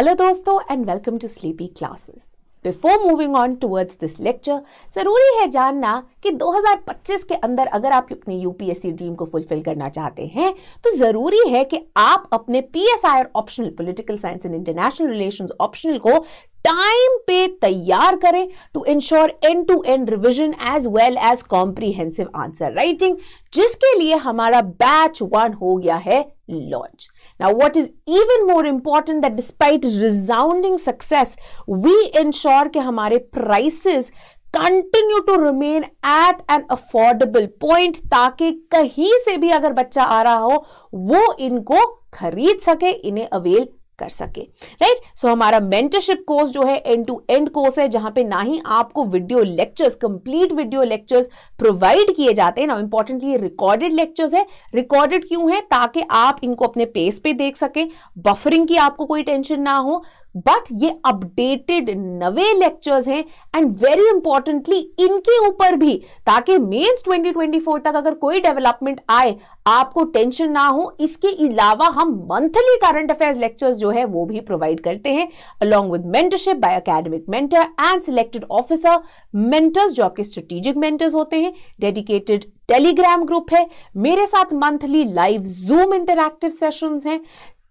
Hello दोस्तों and welcome to Sleepy Classes before moving on towards this lecture ज़रूरी है जानना कि 2025 के अंदर अगर आप अपने यूपीएससी ड्रीम को फुलफिल करना चाहते हैं तो ज़रूरी है कि आप अपने P S I optional political science and international relation optional को टाइम पे तैयार करें to ensure end to end revision as well as comprehensive answer writing जिसके लिए हमारा बैच वन हो गया है launch now what is even more important that despite resounding success we ensure के हमारे prices continue to remain at an affordable point ताकि कहीं से भी अगर बच्चा आ रहा हो वो इनको खरीद सके इन्हें अवेल कर सके राइट सो so, हमारा मेंटरशिप कोर्स जो है एंड टू एंड कोर्स है जहां पे ना ही आपको video lectures complete video lectures provide किए जाते हैं ना इंपॉर्टेंटली रिकॉर्डेड लेक्चर्स है रिकॉर्डेड क्यों है ताकि आप इनको अपने पेज पे देख सके बफरिंग की आपको कोई टेंशन ना हो बट ये अपडेटेड नवे लेक्चर्स हैं एंड वेरी इंपॉर्टेंटली इनके ऊपर भी ताकि मेंस 2024 तक अगर कोई डेवलपमेंट आए आपको टेंशन ना हो इसके अलावा हम मंथली करंट अफेयर्स लेक्चर्स जो है वो भी प्रोवाइड करते हैं along with mentorship by academic mentor and selected officer mentors जो आपके स्ट्रेटेजिक मेंटर्स होते हैं डेडिकेटेड टेलीग्राम ग्रुप है मेरे साथ monthly live Zoom interactive sessions हैं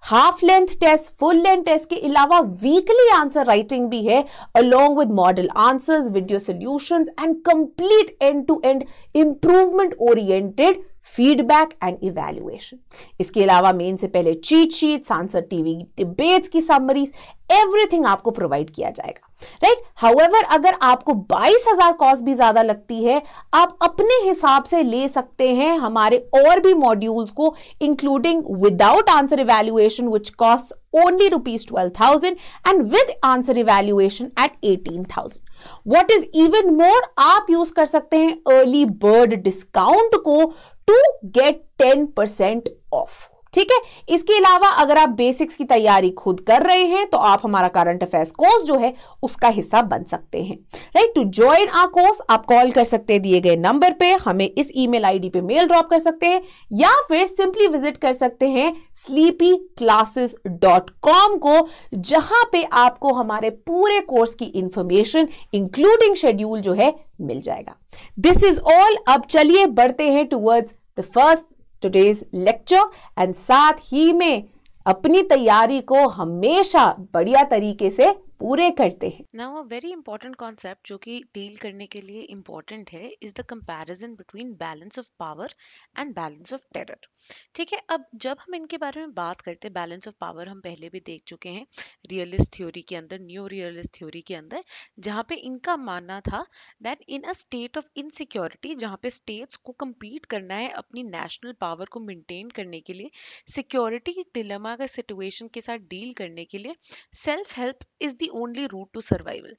half length test full length test के अलावा वीकली आंसर राइटिंग भी है along with model answers video solutions and complete end to end improvement oriented feedback and evaluation इसके अलावा मेन से पहले cheat sheet answer TV debates की summaries everything आपको प्रोवाइड किया जाएगा राइट right? हाउएवर अगर आपको 22,000 हजार कॉस्ट भी ज्यादा लगती है आप अपने हिसाब से ले सकते हैं हमारे और भी मॉड्यूल्स को including without answer evaluation which cost only rupees twelve thousand and with answer evaluation at eighteen thousand what is even more आप यूज कर सकते हैं अर्ली बर्ड डिस्काउंट को to get ten percent off ठीक है इसके अलावा अगर आप बेसिक्स की तैयारी खुद कर रहे हैं तो आप हमारा करंट अफेयर्स कोर्स जो है उसका हिस्सा बन सकते हैं right to join a course आप कॉल कर सकते हैं दिए गए नंबर पे हमें इस ईमेल आईडी पे मेल ड्रॉप कर सकते हैं या फिर सिंपली विजिट कर सकते हैं स्लीपी क्लासेस डॉट कॉम को जहां पे आपको हमारे पूरे कोर्स की इंफॉर्मेशन इंक्लूडिंग शेड्यूल जो है मिल जाएगा दिस इज ऑल अब चलिए बढ़ते हैं towards the first today's lecture and साथ ही में अपनी तैयारी को हमेशा बढ़िया तरीके से पूरे करते हैं now a very important concept जो कि डील करने के लिए इम्पॉर्टेंट है is the comparison between balance of power and balance of terror ठीक है अब जब हम इनके बारे में बात करते हैं बैलेंस ऑफ पावर हम पहले भी देख चुके हैं रियलिस्ट थ्योरी के अंदर न्यू रियलिस्ट थ्योरी के अंदर जहाँ पे इनका मानना था that in a state of insecurity जहाँ पे स्टेट्स को कम्पीट करना है अपनी नेशनल पावर को मेनटेन करने के लिए सिक्योरिटी डिलमा का सिचुएशन के साथ डील करने के लिए self help is the only route to survival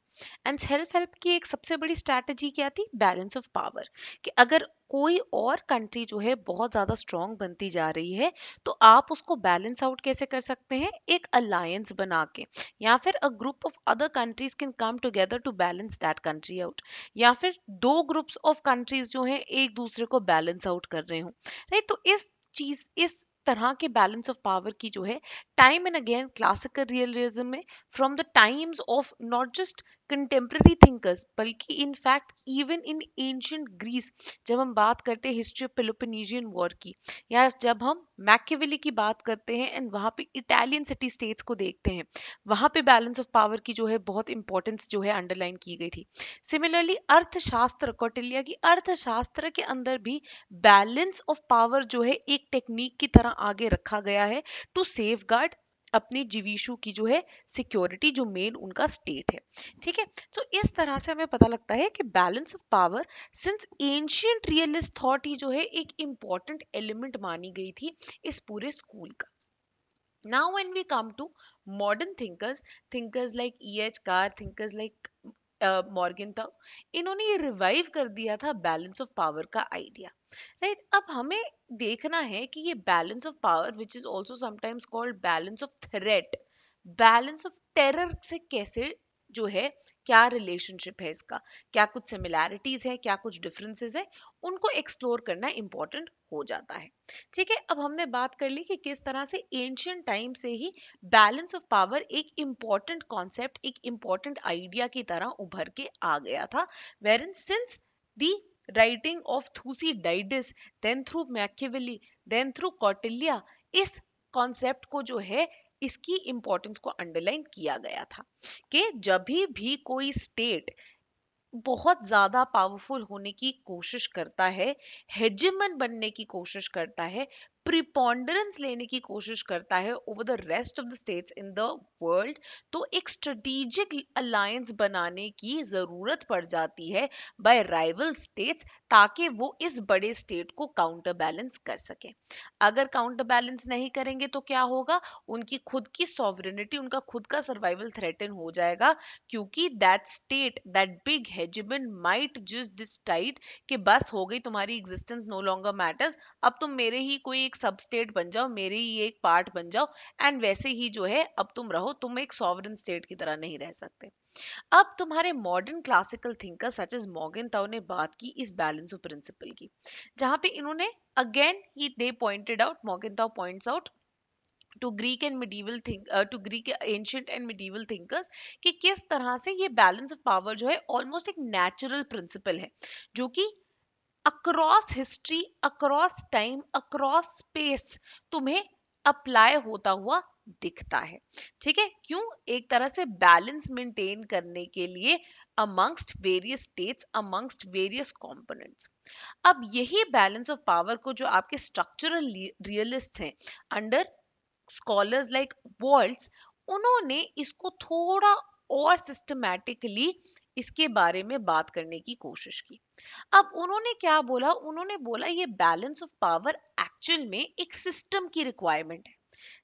and self help की एक सबसे बड़ी स्ट्रैटेजी क्या थी बैलेंस ऑफ पावर कि अगर कोई और कंट्री जो है बहुत ज़्यादा स्ट्रांग बनती जा रही है तो आप उसको बैलेंस आउट कैसे कर सकते हैं एक अलायंस बना के या फिर a group of other countries can come together to balance that country out या फिर दो ग्रुप्स ऑफ कंट्रीज जो है एक दूसरे को बैलेंस आउट कर रहे हो राइट तो इस चीज इस तरह के बैलेंस ऑफ पावर की जो है time and again classical realism में from the times of not just contemporary thinkers बल्कि in fact even in ancient Greece जब हम बात करते हैं हिस्ट्री ऑफ पेलोपनीजियन वॉर की या जब हम मैकेवेली की बात करते हैं एंड वहाँ पे इटालियन सिटी स्टेट्स को देखते हैं वहाँ पे बैलेंस ऑफ पावर की जो है बहुत इंपॉर्टेंस जो है अंडरलाइन की गई थी सिमिलरली अर्थशास्त्र कौटिल्या की अर्थशास्त्र के अंदर भी बैलेंस ऑफ पावर जो है एक टेक्निक की तरह आगे रखा गया है टू सेफ गार्ड अपनी जीवीशु की जो है सिक्योरिटी जो मेन उनका स्टेट है ठीक है तो इस तरह से हमें पता लगता है कि balance of power since ancient realist thought ही जो है एक इम्पॉर्टेंट एलिमेंट मानी गई थी इस पूरे स्कूल का when we come to modern thinkers thinkers like E H Carr thinkers like Morgenthau था इन्होंने ये रिवाइव कर दिया था बैलेंस ऑफ पावर का आइडिया राइट अब हमें देखना है कि ये balance of power which is also sometimes called balance of threat balance of terror से कैसे जो है क्या रिलेशनशिप है इसका क्या कुछ सिमिलैरिटीज है क्या कुछ डिफरेंसेस है उनको एक्सप्लोर करना इंपॉर्टेंट हो जाता है ठीक है अब हमने बात कर ली कि किस तरह से एंशियंट टाइम से ही बैलेंस ऑफ पावर एक इम्पॉर्टेंट कॉन्सेप्ट एक इम्पॉर्टेंट आइडिया की तरह उभर के आ गया था wherein since the writing of Thucydides then through Machiavelli then through Kautilya इस कॉन्सेप्ट को जो है इसकी इंपॉर्टेंस को अंडरलाइन किया गया था कि जब भी कोई स्टेट बहुत ज्यादा पावरफुल होने की कोशिश करता है हेजमन बनने की कोशिश करता है प्रिपॉन्डरेंस लेने की कोशिश करता है over the rest of the states in the world तो एक स्ट्रेटेजिक अलायंस बनाने की ज़रूरत पड़ जाती है बाय राइवल स्टेट्स ताकि वो इस बड़े स्टेट को काउंटर बैलेंस कर सके अगर काउंटर बैलेंस नहीं करेंगे तो क्या होगा उनकी खुद की सॉवरिनिटी उनका खुद का सर्वाइवल थ्रेटन हो जाएगा क्योंकि that state that big hegemon might जिस डिसाइड कि बस हो गई तुम्हारी एग्जिस्टेंस नो लॉन्गर मैटर्स अब तुम मेरे ही कोई एक सब स्टेट बन जाओ मेरे ही एक पार्ट बन जाओ एंड वैसे ही जो है अब तुम रहो तुम एक सॉवरन स्टेट की तरह नहीं रह सकते अब तुम्हारे modern classical thinker such as Morgenthau ने बात की इस बैलेंस ऑफ प्रिंसिपल की जहां पे इन्होंने अगेन ही they pointed out Morgenthau points out to Greek and medieval think to Greek ancient and medieval thinkers कि किस तरह से ये बैलेंस ऑफ पावर जो है ऑलमोस्ट एक नेचुरल प्रिंसिपल है जो कि across history across time across space तुम्हें अप्लाई होता हुआ दिखता है ठीक है क्यों एक तरह से बैलेंस मेंटेन करने के लिए amongst various states amongst various components अब यही बैलेंस ऑफ पावर को जो आपके स्ट्रक्चरल रियलिस्ट हैं अंडर स्कॉलर्स लाइक वॉल्ट्स उन्होंने इसको थोड़ा और सिस्टमैटिकली इसके बारे में बात करने की कोशिश की अब उन्होंने क्या बोला उन्होंने बोला ये बैलेंस ऑफ पावर एक्चुअल में एक सिस्टम की रिक्वायरमेंट है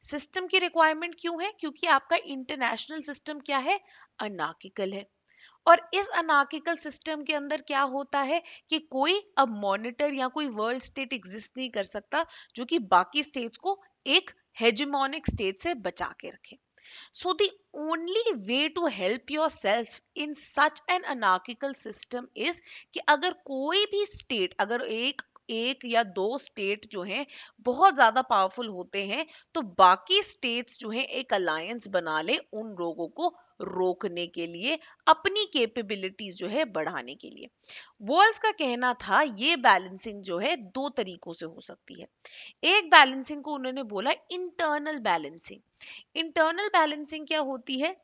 सिस्टम की रिक्वायरमेंट क्यों है क्योंकि आपका इंटरनेशनल सिस्टम क्या है अनाकिकल है और इस अनाकिकल सिस्टम के अंदर क्या होता है कि कोई अब मॉनिटर या कोई वर्ल्ड स्टेट एग्जिस्ट नहीं कर सकता जो कि बाकी स्टेट्स को एक हेजमोनिक स्टेट से बचा के रखे so so only way to help yourself in such an anarchical system is कि अगर कोई भी स्टेट अगर एक एक या दो स्टेट जो हैं बहुत ज़्यादा पावरफुल होते हैं तो बाकी स्टेट्स जो हैं एक अलायंस बना ले उन रोगों को रोकने के लिए अपनी कैपेबिलिटीज जो है बढ़ाने के लिए वॉल्स का कहना था ये बैलेंसिंग जो है दो तरीकों से हो सकती है एक बैलेंसिंग को उन्होंने बोला इंटरनल बैलेंसिंग इंटरनल बैलेंसिंग क्या होती है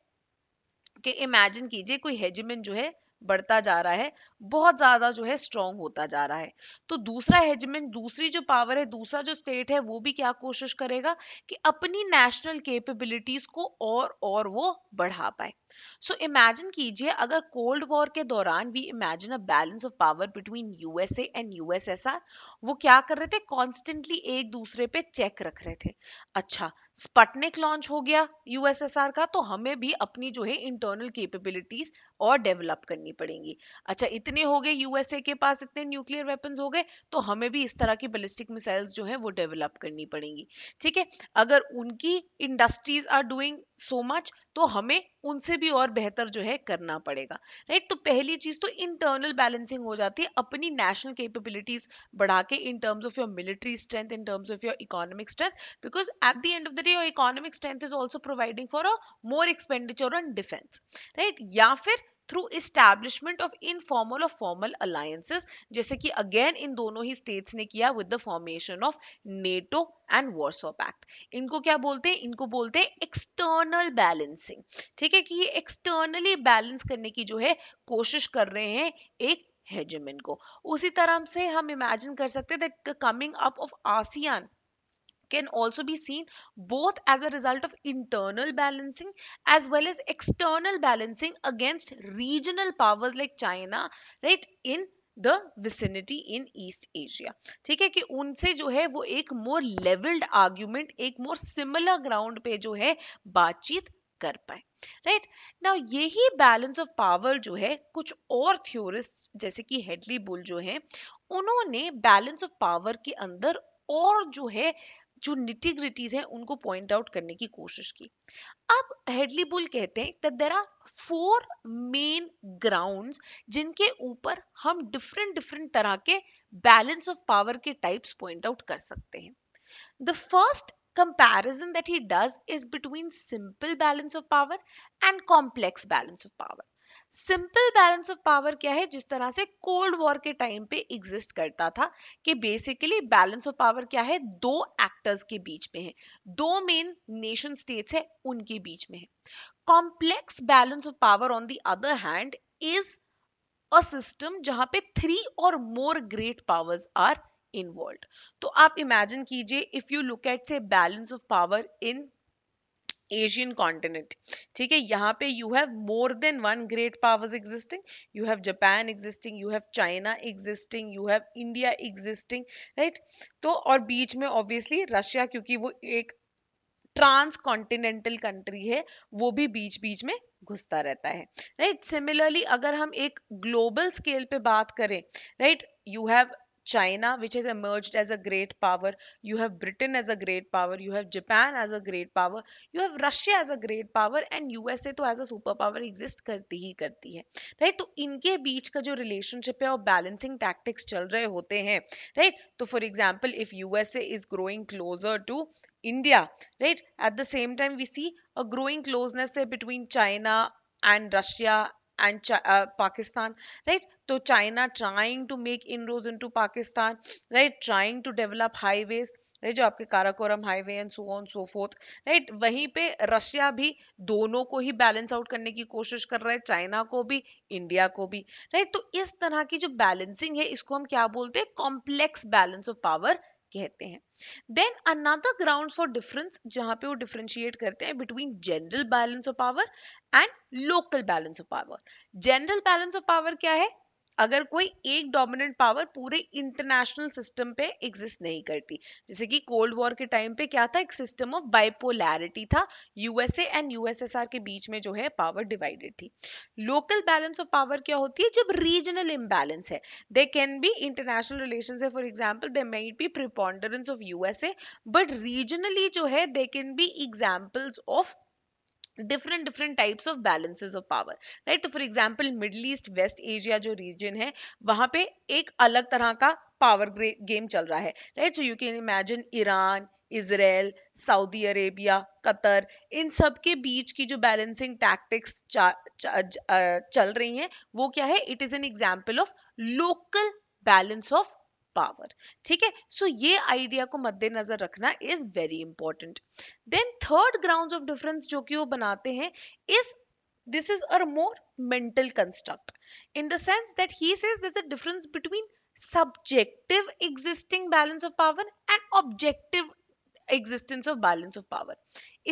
कि इमेजिन कीजिए कोई हेजमेन जो है बढ़ता जा रहा है बहुत ज़्यादा जो है स्ट्रॉन्ग होता जा रहा है तो दूसरा हेजमेंट दूसरी जो पावर है दूसरा जो स्टेट है वो भी क्या कोशिश करेगा कि अपनी नेशनल कैपेबिलिटीज को और और वो बढ़ा पाए सो इमेजिन कीजिए अगर कोल्ड वॉर के दौरान we imagine a balance of power between USA and USSR वो क्या कर रहे थे कॉन्स्टेंटली एक दूसरे पे चेक रख रहे थे अच्छा स्पटनिक लॉन्च हो गया यूएसएसआर का तो हमें भी अपनी जो है इंटरनल केपेबिलिटीज और डेवलप करनी पड़ेंगी अच्छा इतने हो गए यूएसए के पास इतने न्यूक्लियर वेपन्स हो गए तो हमें भी इस तरह की बैलिस्टिक मिसाइल्स जो है वो डेवलप करनी पड़ेंगी ठीक है अगर उनकी industries are doing so much तो हमें उनसे भी और बेहतर जो है करना पड़ेगा राइट तो पहली चीज तो इंटरनल बैलेंसिंग हो जाती है अपनी नेशनल कैपेबिलिटीज बढ़ा के in terms of your military strength in terms of your economic strength because at the end of the day your economic strength is also providing for a more expenditure on defence right या फिर through establishment of informal और formal alliances जैसे कि again इन दोनों ही states ने किया with the formation of NATO and Warsaw Pact इनको क्या बोलते हैं इनको बोलते हैं एक्सटर्नल बैलेंसिंग ठीक है कि ये एक्सटर्नली बैलेंस करने की जो है कोशिश कर रहे हैं एक हेजमिन को उसी तरह से हम इमेजिन कर सकते the coming up of ASEAN can also be seen both as a result of internal balancing as well as external balancing against regional powers like China, right, in the vicinity in East Asia ठीक है कि उनसे जो है वो एक मोर levelled argument एक more similar ground पे जो है बातचीत कर पाए राइट ना यही बैलेंस ऑफ पावर जो है कुछ और थ्योरिस्ट जैसे कि हेडली बुल जो है उन्होंने बैलेंस ऑफ पावर के अंदर और जो है जो निटिग्रिटीज है उनको पॉइंट आउट करने की कोशिश की अब हेडली बुल कहते हैं that there are four main grounds जिनके ऊपर हम डिफरेंट डिफरेंट तरह के बैलेंस ऑफ पावर के टाइप्स पॉइंट आउट कर सकते हैं the first comparison that he does is between simple balance of power and complex balance of power simple balance of power क्या है जिस तरह से कोल्ड वॉर के टाइम पे एग्जिस्ट करता था कि बेसिकली बैलेंस ऑफ पावर क्या है दो एक्टर्स के बीच में है दो मेन नेशन स्टेट्स है उनके बीच में है complex balance of power on the other hand is a system जहां पे three or more great powers are involve तो आप इमेजिन कीजिए इफ यू लुक एट से balance of power in Asian continent ठीक है यहाँ पे you have more than one great powers existing you have Japan existing you have China existing you have India existing right तो और बीच में obviously Russia क्योंकि वो एक ट्रांस कॉन्टिनेंटल कंट्री है वो भी बीच बीच में घुसता रहता है राइट right? सिमिलरली अगर हम एक ग्लोबल स्केल पे बात करें right you have China, which has emerged as a great power. You have Britain as a great power. You have Japan as a great power. You have Russia as a great power. And USA तो as a super power exist करती ही करती है right? तो इनके बीच का जो relationship है और balancing tactics चल रहे होते हैं right? तो for example, if USA is growing closer to India, right? At the same time, we see a growing closeness between China and Russia and Chi- uh, Pakistan, right? So तो China trying to make inroads into Pakistan, right? Trying to develop highways, right? जो आपके Karakoram highway and so on so forth, right? वहीं पे Russia भी दोनों को ही balance out करने की कोशिश कर रहा है चाइना को भी इंडिया को भी राइट तो इस तरह की जो बैलेंसिंग है इसको हम क्या बोलते हैं कॉम्प्लेक्स बैलेंस ऑफ पावर कहते हैं then another ground for difference जहां पे वो डिफ्रेंशिएट करते हैं between general balance of power and local balance of power general balance of power क्या है अगर कोई एक डोमिनेंट पावर पूरे इंटरनेशनल सिस्टम पे एग्जिस्ट नहीं करती जैसे कि कोल्ड वॉर के टाइम पे क्या था एक सिस्टम ऑफ बाइपोलैरिटी था यूएसए एंड यूएसएसआर के बीच में जो है पावर डिवाइडेड थी लोकल बैलेंस ऑफ पावर क्या होती है जब रीजनल इम्बैलेंस है they can be international relation है for example they may be preponderance of USA but regionally जो है they can be examples of different different types of balances of power right तो for example Middle East West Asia जो reason है वहां पे एक अलग तरह का पावर गेम चल रहा है right so you can imagine Iran Israel Saudi Arabia Qatar इन सब के बीच की जो बैलेंसिंग टैक्टिक्स चल रही हैं वो क्या है it is an example of local balance of power ठीक है सो ये आइडिया को मद्देनजर रखना is very important then third ground of difference जो कि वो बनाते हैं इस this is uh more mental construct in the sense that he says this a difference between subjective existing balance of power and objective existence of balance of power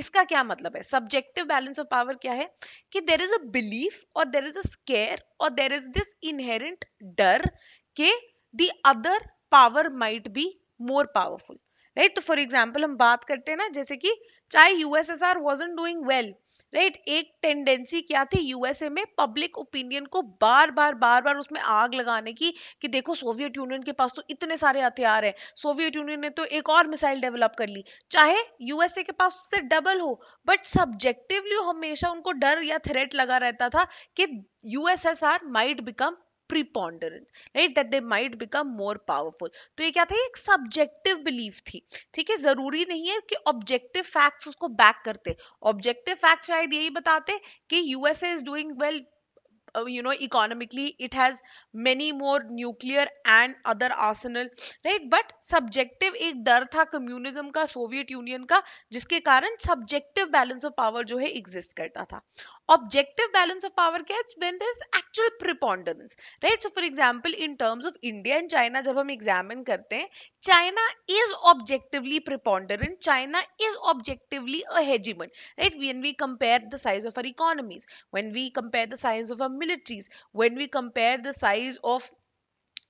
इसका क्या मतलब है सब्जेक्टिव बैलेंस ऑफ पावर क्या है कि there is a belief और there is a square और there is this inherent डर के the other power might be more powerful right तो फॉर एग्जाम्पल हम बात करते हैं ना जैसे कि चाहे USSR wasn't doing well right एक टेंडेंसी क्या थी यूएसए में पब्लिक ओपिनियन को बार बार बार बार उसमें आग लगाने की कि देखो सोवियत यूनियन के पास तो इतने सारे हथियार हैं सोवियत यूनियन ने तो एक और मिसाइल डेवलप कर ली चाहे यूएसए के पास उससे डबल हो बट सब्जेक्टिवली हमेशा उनको डर या थ्रेट लगा रहता था कि USSR might become preponderance right that they might become more powerful तो ये क्या था एक सब्जेक्टिव बिलीफ थी ठीक है जरूरी नहीं है कि ऑब्जेक्टिव फैक्ट्स उसको बैक करते ऑब्जेक्टिव फैक्ट्स शायद यही बताते कि USA is doing well you know economically it has many more nuclear and other arsenal right but subjective एक डर था कम्युनिज्म का सोवियत यूनियन का जिसके कारण सब्जेक्टिव बैलेंस ऑफ पावर जो है एग्जिस्ट करता था objective balance of power gets when there's actual preponderance right so for example in terms of india and china jab hum examine karte hain china is objectively preponderant china is objectively a hegemon right when we compare the size of our economies when we compare the size of our militaries when we compare the size of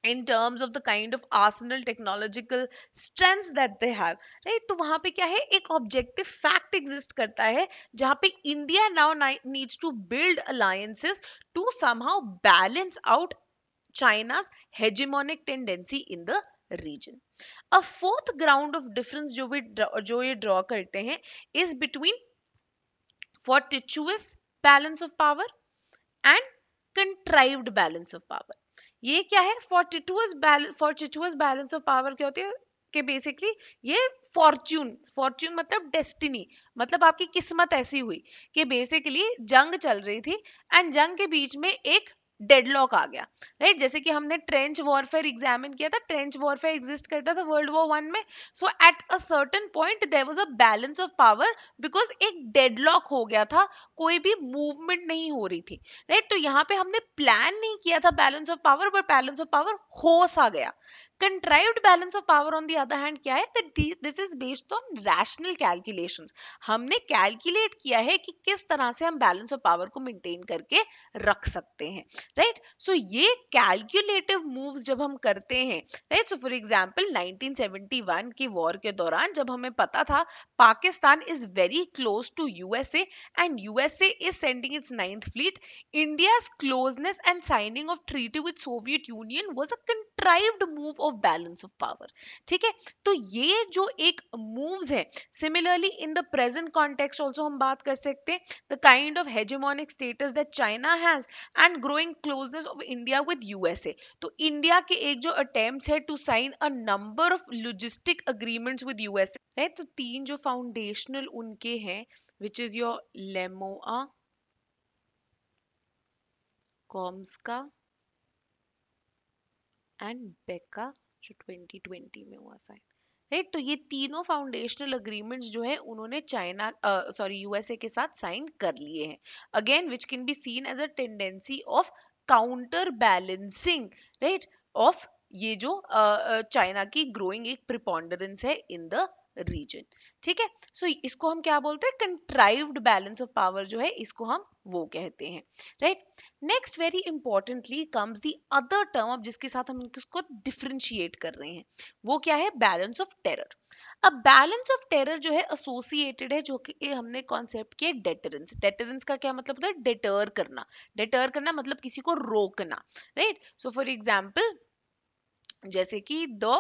in terms of the kind of arsenal technological strength that they have right तो वहां पे क्या है एक objective fact exist करता है जहां पे India now needs to build alliances to somehow balance out China's hegemonic tendency in the region a fourth ground of difference जो भी जो ये ड्रॉ करते हैं is between fortuitous balance of power and contrived balance of power ये क्या है fortuitous balance fortuitous balance of power क्या होती है कि बेसिकली ये फॉर्च्यून फॉर्च्यून मतलब डेस्टिनी मतलब आपकी किस्मत ऐसी हुई कि बेसिकली जंग चल रही थी एंड जंग के बीच में एक डेडलॉक आ गया राइट जैसे कि हमने ट्रेंच वॉरफेयर एग्जामिन किया था ट्रेंच वॉरफेयर एग्जिस्ट करता था वर्ल्ड वॉर वन में so at a certain point there was a balance of power because एक डेडलॉक हो गया था कोई भी मूवमेंट नहीं हो रही थी राइट तो यहाँ पे हमने प्लान नहीं किया था बैलेंस ऑफ पावर पर बैलेंस ऑफ पावर हो सा गया contrived balance of power on the other hand क्या है this is based on rational calculation हमने कैलकुलेट किया है कि किस तरह से हम बैलेंस ऑफ पावर को मेंटेन करके रख सकते हैं राइट right? सो so, ये कैलकुलेटिव मूव्स जब हम करते हैं राइट सो फॉर एग्जांपल 1971 की वॉर के दौरान जब हमें पता था Pakistan is very close to USA and USA is sending its ninth fleet India's closeness and signing of treaty with Soviet Union was a contrived move of balance of power ठीक है तो ये जो एक मूव्स है similarly in the present context also हम बात कर सकते हैं the kind of hegemonic status that China has and growing closeness of India with USA तो इंडिया के एक जो अटेम्प्ट है to sign a number of logistic agreements with USA right तो तीन जो फाउंडेशनल उनके हैं which is your LEMOA COMCASA and BECA जो 2020 में हुआ साइन राइट तो ये तीनों फाउंडेशनल अग्रीमेंट्स जो है उन्होंने चाइना सॉरी यूएसए के साथ साइन कर लिए हैं again which can be seen as a tendency of counter balancing right of ये जो चाइना uh, की ग्रोइंग एक प्रिपोंडरेंस है इन द रीजन ठीक है सो इसको हम क्या बोलते हैं कंट्राइव्ड बैलेंस ऑफ पावर जो है इसको हम वो कहते हैं right next very importantly comes the other term of जिसके साथ हम इसको डिफ्रेंशिएट कर रहे हैं वो क्या है बैलेंस ऑफ टेरर अब बैलेंस ऑफ टेरर जो है एसोसिएटेड है जो कि हमने कॉन्सेप्ट किया डेटरेंस डेटरेंस का क्या मतलब होता है डेटर करना डेटर करना मतलब किसी को रोकना राइट सो फॉर एग्जाम्पल जैसे कि the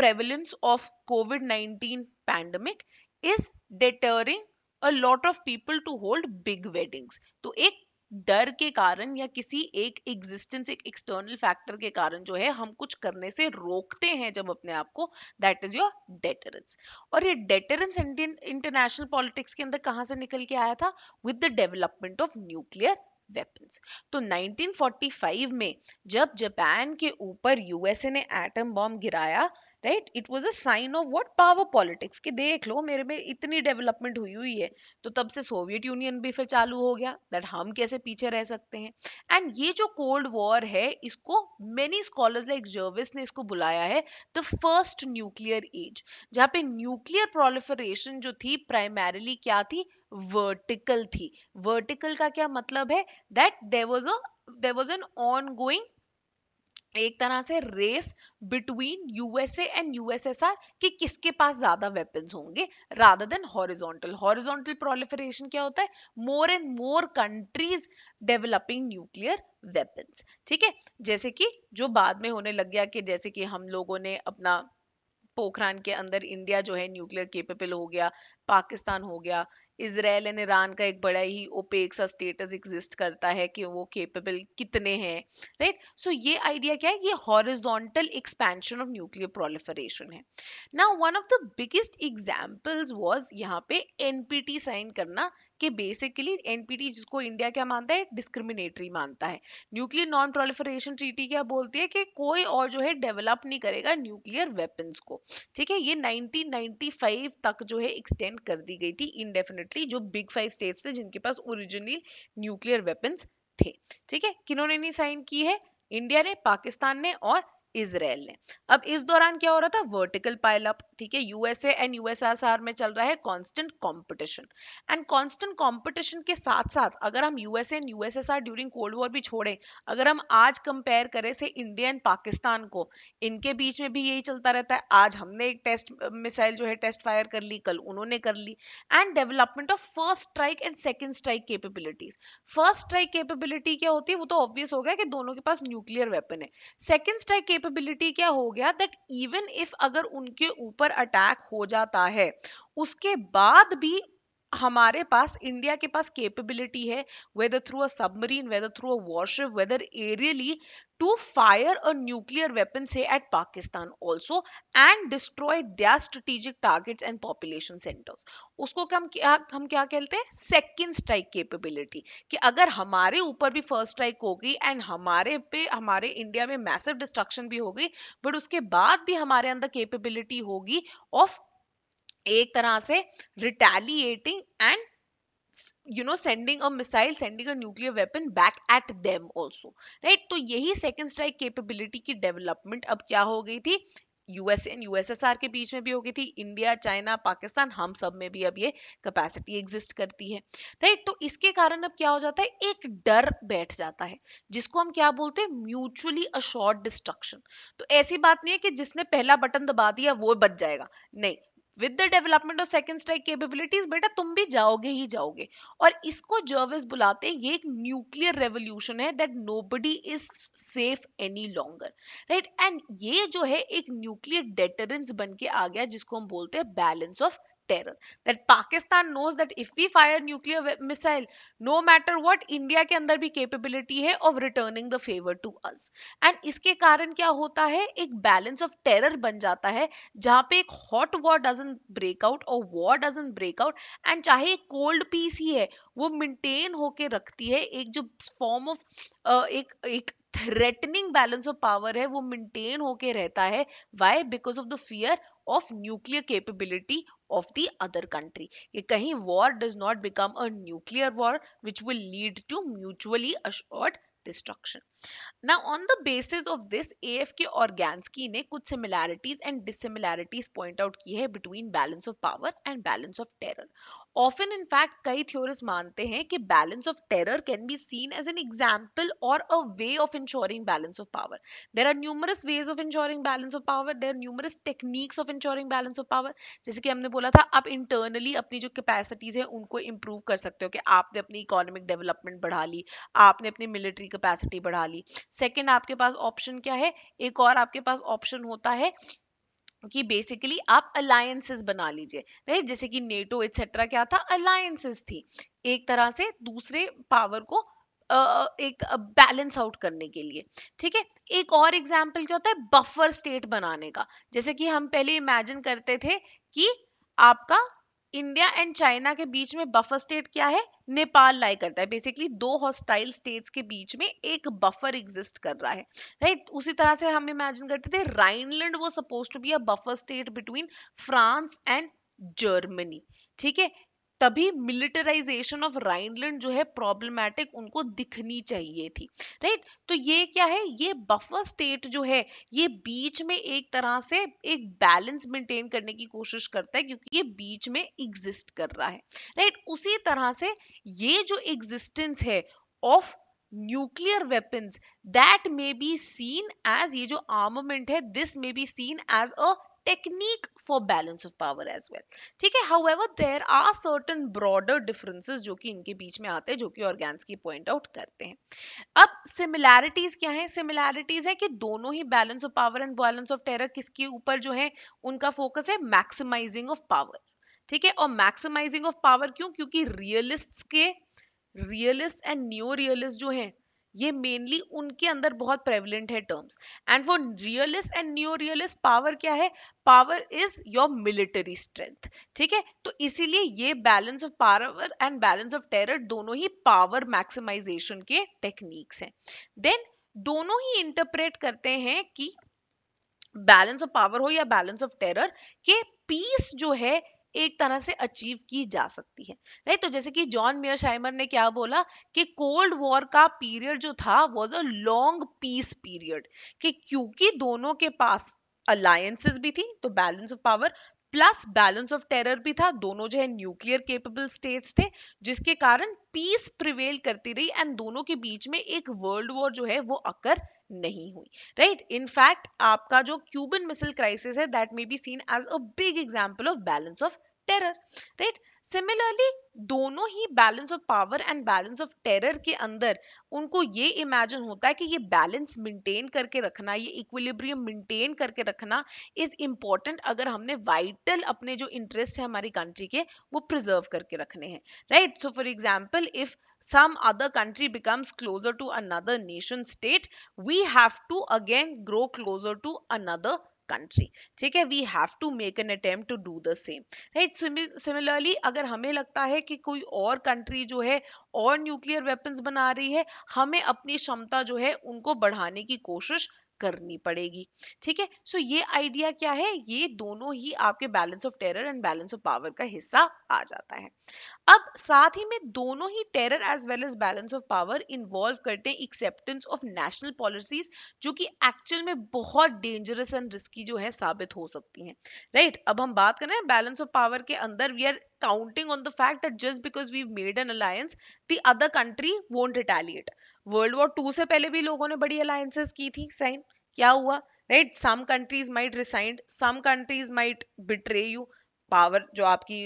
prevalence of COVID-19 pandemic is deterring a lot of people to hold big weddings. तो एक डर के कारण या किसी एक एग्जिस्टेंस एक एक्सटर्नल फैक्टर के कारण जो है हम कुछ करने से रोकते हैं जब अपने आप को दैट इज योर डेटरेंस और ये डेटरेंस इंडियन इंटरनेशनल पॉलिटिक्स के अंदर कहाँ से निकल के आया था with the development of nuclear weapons तो 1945 में जब जापान के ऊपर यूएसए ने एटम बॉम्ब गिराया right it was a sign of what power politics कि देख लो मेरे में इतनी डेवलपमेंट हुई हुई है तो तब से सोवियत यूनियन भी फिर चालू हो गया दैट हम कैसे पीछे रह सकते हैं एंड ये जो कोल्ड वॉर है इसको मेनी स्कॉलर्स लाइक जर्विस ने इसको बुलाया है द फर्स्ट न्यूक्लियर एज जहाँ पे न्यूक्लियर प्रोलिफरेशन जो थी प्राइमरली क्या थी वर्टिकल थी वर्टिकल का क्या मतलब है that there was a there was an ongoing एक तरह से race between USA and USSR कि किसके पास ज्यादा वेपन्स होंगे rather than horizontal horizontal proliferation क्या होता है more and more countries developing nuclear weapons ठीक है जैसे कि जो बाद में होने लग गया कि जैसे कि हम लोगों ने अपना पोखरान के अंदर इंडिया जो है न्यूक्लियर केपेबल हो गया पाकिस्तान हो गया इसराइल एंड ईरान का एक बड़ा ही ओपेक सा स्टेटस एग्जिस्ट करता है कि वो केपेबल कितने हैं राइट सो ये आइडिया क्या है ये horizontal expansion of nuclear proliferation है now one of the biggest examples was यहाँ पे एनपीटी साइन करना कि बेसिकली एनपीटी जिसको इंडिया क्या मानता है डिस्क्रिमिनेटरी मानता है न्यूक्लियर नॉन प्रोलिफरेशन ट्रीटी क्या बोलती है कि कोई और जो है डेवलप नहीं करेगा न्यूक्लियर वेपन्स को ठीक है ये 1995 तक जो है एक्सटेंड कर दी गई थी इनडेफिनेटली जो बिग फाइव स्टेट्स थे जिनके पास ओरिजिनली न्यूक्लियर वेपन्स थे ठीक है किन्होंने नहीं साइन की है इंडिया ने पाकिस्तान ने और इसराइल ने अब इस दौरान क्या हो रहा था वर्टिकल पाइलअप ठीक है यूएसए एंड यूएसएसआर में चल रहा है constant competition and constant competition के साथ साथ अगर हम USA and USSR during cold war भी छोड़ें अगर हम आज कंपेयर करें से इंडिया एंड पाकिस्तान को इनके बीच में भी यही चलता रहता है आज हमने एक टेस्ट मिसाइल जो है टेस्ट फायर कर ली कल उन्होंने कर ली and development of first strike and second strike capabilities first strike capability क्या होती है वो तो ऑब्वियस हो गया कि दोनों के पास न्यूक्लियर वेपन है सेकेंड स्ट्राइक कैपेबिलिटी क्या हो गया दैट इवन इफ अगर उनके ऊपर अटैक हो जाता है उसके बाद भी हमारे पास इंडिया के पास कैपेबिलिटी है whether through a submarine whether through a warship whether aerially to fire a nuclear weapon से at Pakistan also and destroy their strategic targets and population centres उसको हम क्या हम क्या कहते हैं सेकेंड स्ट्राइक कैपेबिलिटी कि अगर हमारे ऊपर भी फर्स्ट स्ट्राइक होगी एंड हमारे पे हमारे इंडिया में मैसिव डिस्ट्रक्शन भी होगी बट उसके बाद भी हमारे अंदर कैपेबिलिटी होगी ऑफ एक तरह से retaliating and you know sending a missile sending a nuclear weapon back at them also right तो यही सेकेंड स्ट्राइक केपेबिलिटी की डेवलपमेंट अब क्या हो गई थी यूएस एंड यूएसएसआर के बीच में भी हो गई थी इंडिया चाइना पाकिस्तान हम सब में भी अब ये कैपेसिटी एग्जिस्ट करती है राइट तो इसके कारण अब क्या हो जाता है एक डर बैठ जाता है जिसको हम क्या बोलते हैं म्यूचुअली अशोर्ड डिस्ट्रक्शन तो ऐसी बात नहीं है कि जिसने पहला बटन दबा दिया वो बच जाएगा नहीं with the development of second strike capabilities बेटा तुम भी जाओगे ही जाओगे और इसको जर्विस बुलाते हैं ये एक न्यूक्लियर रेवोल्यूशन है that nobody is safe any longer right and ये जो है एक न्यूक्लियर डेटरेंस बन के आ गया जिसको हम बोलते हैं balance of terror that pakistan knows that if we fire nuclear missile no matter what india ke andar bhi capability hai of returning the favor to us and iske karan kya hota hai ek balance of terror ban jata hai jahan pe ek hot war doesn't break out or war doesn't break out and chahe cold peace ही है वो maintain होके रखती है एक जो form of uh, ek एक threatening balance of power है वो मेंटेन होके रहता है why because of the fear of nuclear capability of the other country कि कहीं war does not become a nuclear war which will lead to mutually assured destruction. Now, on the basis of this, AFK Organsky ने कुछ similarities and dissimilarities point out की between balance of power and balance of terror. Often in fact कई theorist मानते हैं कि balance of terror can be seen as an example or a way of ensuring balance of power there are numerous ways of ensuring balance of power there numerous techniques of ensuring balance of power जैसे कि हमने बोला था आप internally अपनी जो capacities है उनको इम्प्रूव कर सकते हो कि आपने अपनी इकोनॉमिक डेवलपमेंट बढ़ा ली आपने अपनी मिलिट्री कैपेसिटी बढ़ा ली सेकेंड आपके पास ऑप्शन क्या है एक और आपके पास ऑप्शन होता है कि बेसिकली आप अलायंसेस बना लीजिए राइट जैसे कि नेटो एक्सेट्रा क्या था अलायंसेस थी एक तरह से दूसरे पावर को एक बैलेंस आउट करने के लिए ठीक है एक और एग्जाम्पल क्या होता है बफर स्टेट बनाने का जैसे कि हम पहले इमेजिन करते थे कि आपका इंडिया एंड चाइना के बीच में बफर स्टेट क्या है नेपाल लाई करता है बेसिकली दो हॉस्टाइल स्टेट्स के बीच में एक बफर एग्जिस्ट कर रहा है राइट right? उसी तरह से हम इमेजिन करते थे राइनलैंड वो suppose to be a buffer state between France and Germany ठीक है तभी मिलिटराइजेशन ऑफ राइनलैंड जो है प्रॉब्लमैटिक उनको दिखनी चाहिए थी राइट तो ये क्या है ये बफर स्टेट जो है ये बीच में एक तरह से एक बैलेंस मेंटेन करने की कोशिश करता है क्योंकि ये बीच में एग्जिस्ट कर रहा है राइट उसी तरह से ये जो एग्जिस्टेंस है of nuclear weapons that may be seen as ये जो आर्ममेंट है this may be seen as a technique for balance of power as well ठीक है however there are certain broader differences जो कि इनके बीच में आते हैं जो कि organs की point out करते हैं अब similarities क्या है similarities है कि दोनों ही balance of power and balance of terror किसके ऊपर जो है उनका focus है maximizing of power ठीक है और मैक्सिमाइजिंग ऑफ पावर क्यों क्योंकि रियलिस्ट के रियलिस्ट एंड न्यू रियलिस्ट जो हैं ये मेनली उनके अंदर बहुत प्रेवलेंट है terms and for realist and new realist power क्या है power is your military strength ठीक है तो इसीलिए ये balance of power and balance of terror दोनों ही पावर मैक्सिमाइजेशन के टेक्निक्स हैं देन दोनों ही इंटरप्रेट करते हैं कि बैलेंस ऑफ पावर हो या बैलेंस ऑफ टेरर के पीस जो है एक तरह से अचीव की जा सकती है राइट तो जैसे कि जॉन मेयर ने क्या बोला कि कोल्ड वॉर का पीरियड जो था was a long peace period कि क्योंकि दोनों के पास अलायंसेस भी थी तो balance of power plus balance of terror भी था दोनों जो है न्यूक्लियर केपेबल स्टेट्स थे जिसके कारण पीस प्रिवेल करती रही एंड दोनों के बीच में एक वर्ल्ड वॉर जो है वो अकर नहीं हुई राइट इनफैक्ट आपका जो क्यूबन मिसल क्राइसिस है that may be seen as a big example of balance of terror right similarly दोनों ही balance of power and balance of terror के अंदर उनको ये इमेजिन होता है कि ये बैलेंस मेंटेन करके रखना ये इक्विलिब्रियम मेंटेन करके रखना इज इम्पॉर्टेंट अगर हमने वाइटल अपने जो इंटरेस्ट है हमारी कंट्री के वो प्रिजर्व करके रखने हैं right so for example if some other country becomes closer to another nation state we have to again grow closer to another country ठीक है we have to make an attempt to do the same right similarly अगर हमें लगता है कि कोई और country जो है और न्यूक्लियर वेपन्स बना रही है हमें अपनी क्षमता जो है उनको बढ़ाने की कोशिश करनी पड़ेगी ठीक है सो ये आइडिया क्या है ये दोनों ही आपके balance of terror and balance of power का हिस्सा आ जाता है अब साथ ही में दोनों ही terror as well as balance of power involve करते हैं एक्सेप्टेंस ऑफ नेशनल पॉलिसीज जो कि एक्चुअल में बहुत डेंजरस एंड रिस्की जो है साबित हो सकती हैं राइट right? अब हम बात कर रहे हैं बैलेंस ऑफ पावर के अंदर we are counting on the fact that just because we made an alliance the other country won't retaliate world war two से पहले भी लोगों ने बड़ी अलायंसेस की थी साइन क्या हुआ right some countries might resigned some countries might betray you power जो आपकी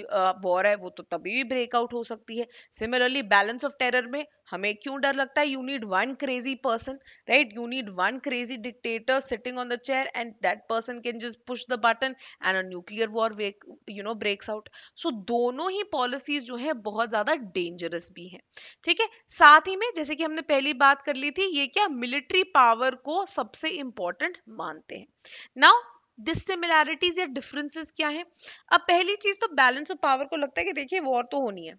वॉर है वो तो तभी भी ब्रेकआउट हो सकती है सिमिलरली बैलेंस ऑफ टेरर में हमें क्यों डर लगता है you need one crazy person right you need one crazy dictator sitting on the chair and that person can just push the button and a nuclear war you know breaks out so दोनों ही policies जो है बहुत ज्यादा dangerous भी हैं ठीक है साथ ही में जैसे कि हमने पहली बात कर ली थी ये क्या मिलिट्री पावर को सबसे इंपॉर्टेंट मानते हैं नाउ डिसिमिलैरिटीज या डिफरेंसेस क्या है अब पहली चीज तो बैलेंस ऑफ पावर को लगता है कि देखिए वॉर तो होनी है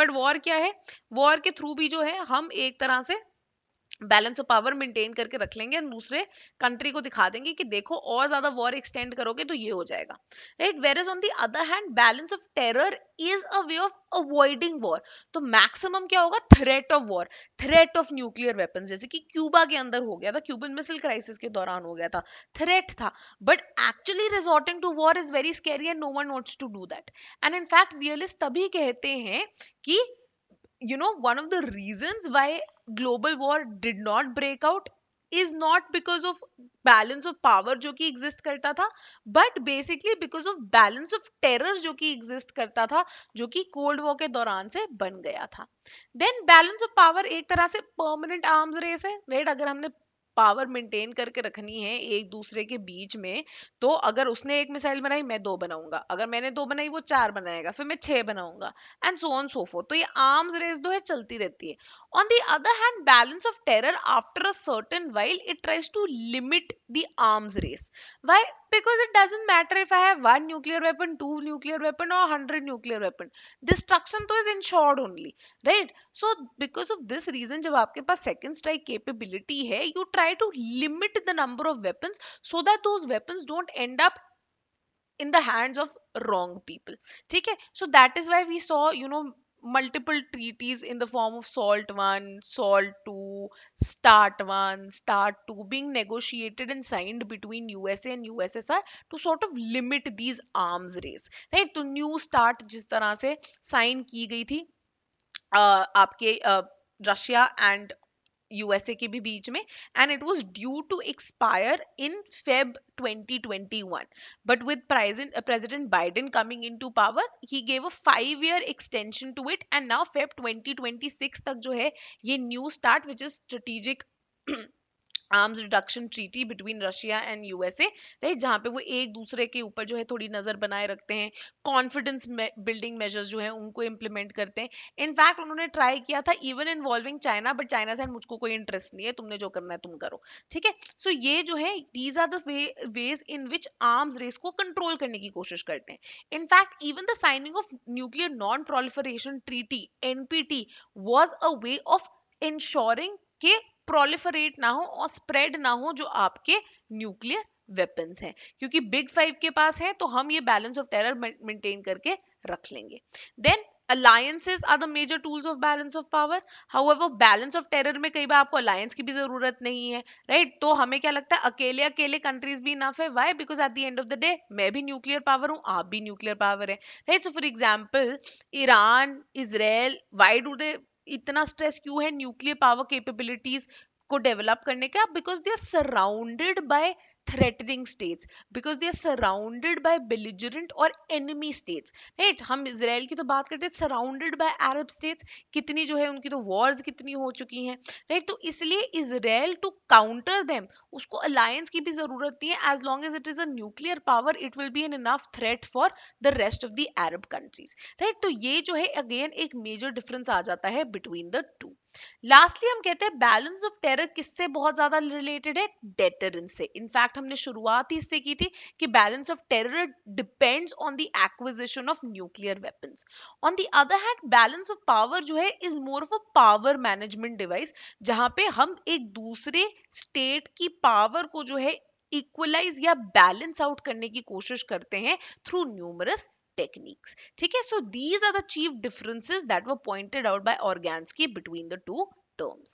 बट वॉर क्या है वॉर के थ्रू भी जो है हम एक तरह से बैलेंस ऑफ पावर मेंटेन करके रख लेंगे और दूसरे कंट्री को दिखा देंगे कि देखो और ज्यादा वॉर एक्सटेंड करोगे तो ये हो जाएगा right where is on the other hand balance of terror is a way of avoiding war तो मैक्सिमम क्या होगा threat of war threat of nuclear weapon जैसे कि क्यूबा के अंदर हो गया था क्यूबन मिसल क्राइसिस के दौरान हो गया था थ्रेट था but actually resorting to war is very scary and no one wants to do that and in fact realist तभी कहते हैं कि you know one of the reasons why global war did not break out is not because of balance of power जो कि exist करता था but basically because of balance of terror जो कि एग्जिस्ट करता था जो कि कोल्ड वॉर के दौरान से बन गया था देन बैलेंस ऑफ पावर एक तरह से परमानेंट आर्म्स रेस है राइट अगर हमने पावर मेंटेन करके रखनी है एक दूसरे के बीच में तो अगर उसने एक मिसाइल बनाई मैं दो बनाऊंगा अगर मैंने दो बनाई वो चार बनाएगा फिर मैं छह बनाऊंगा एंड सो ऑन सोफो तो ये आर्म्स रेस दो है चलती रहती है on the other hand balance of terror after a certain while it tries to limit the arms race. Why? Because it doesn't matter if I have one nuclear weapon, two nuclear weapon, or 100 nuclear weapon. Destruction to is ensured only, right? So because of this reason, jab aapke paas second strike capability hai you try to limit the number of weapons so that those weapons don't end up in the hands of wrong people. ठीक है? So that is why we saw, you know, multiple treaties in the form of SALT 1, SALT 2, START 1, START 2 being negotiated and signed between USA and USSR to sort of limit these arms race. Right? Start, new start जिस तरह से sign की गई थी uh, आपके uh, Russia and USA के भी बीच में and it was due to expire in Feb 2021 but with President Biden coming into power he gave a five year extension to it and now Feb 2026 तक जो है ये new start which is strategic arms reduction treaty between Russia and USA right जहाँ पे वो एक दूसरे के ऊपर जो है थोड़ी नज़र बनाए रखते हैं कॉन्फिडेंस बिल्डिंग मेजर्स जो है उनको इम्प्लीमेंट करते हैं इनफैक्ट उन्होंने ट्राई किया था even involving China but China से मुझको कोई इंटरेस्ट नहीं है तुमने जो करना है तुम करो ठीक है सो ये जो है these are the ways in which arms race को कंट्रोल करने की कोशिश करते हैं in fact even the signing of nuclear non proliferation treaty NPT was a way of ensuring के प्रोलिफरेट ना हो और स्प्रेड ना हो जो आपके न्यूक्लियर वेपन्स हैं क्योंकि बिग फाइव के पास है तो हम ये बैलेंस ऑफ टेरर मेंटेन करके रख लेंगे then alliances are the major tools of balance of power however balance of terror में कई बार आपको अलायंस की भी जरूरत नहीं है राइट right? तो हमें क्या लगता है अकेले अकेले कंट्रीज भी इनफ है why because at the end of the day मैं भी न्यूक्लियर पावर हूँ आप भी न्यूक्लियर पावर है right so for example Iran Israel why do they इतना स्ट्रेस क्यों है न्यूक्लियर पावर कैपेबिलिटीज को डेवलप करने का because they are surrounded by threatening states because they are surrounded by belligerent और एनिमी स्टेट्स राइट हम Israel की तो बात करते हैं सराउंडेड बाय अरब स्टेट्स कितनी जो है उनकी तो वॉर्स कितनी हो चुकी हैं राइट तो इसलिए इसराइल टू काउंटर देम उसको अलायंस की भी जरूरत नहीं है as long as it is a nuclear power it will be an enough threat for the rest of the Arab countries right तो ये जो है अगेन एक मेजर डिफरेंस आ जाता है बिटवीन द टू लास्टली हम कहते हैं बैलेंस ऑफ टेरर किससे बहुत ज्यादा रिलेटेड है डेटरेंस से इनफैक्ट इनफैक्ट हमने शुरुआत ही इससे की थी कि balance of terror depends on the acquisition of nuclear weapons on the other hand balance of power जो है is more of a power management device जहां पे हम एक दूसरे स्टेट की पावर को जो है इक्वलाइज या बैलेंस आउट करने की कोशिश करते हैं थ्रू न्यूमरस टेक्निक्स ठीक है so these are the chief differences that were pointed out by की बिटवीन द टू टर्म्स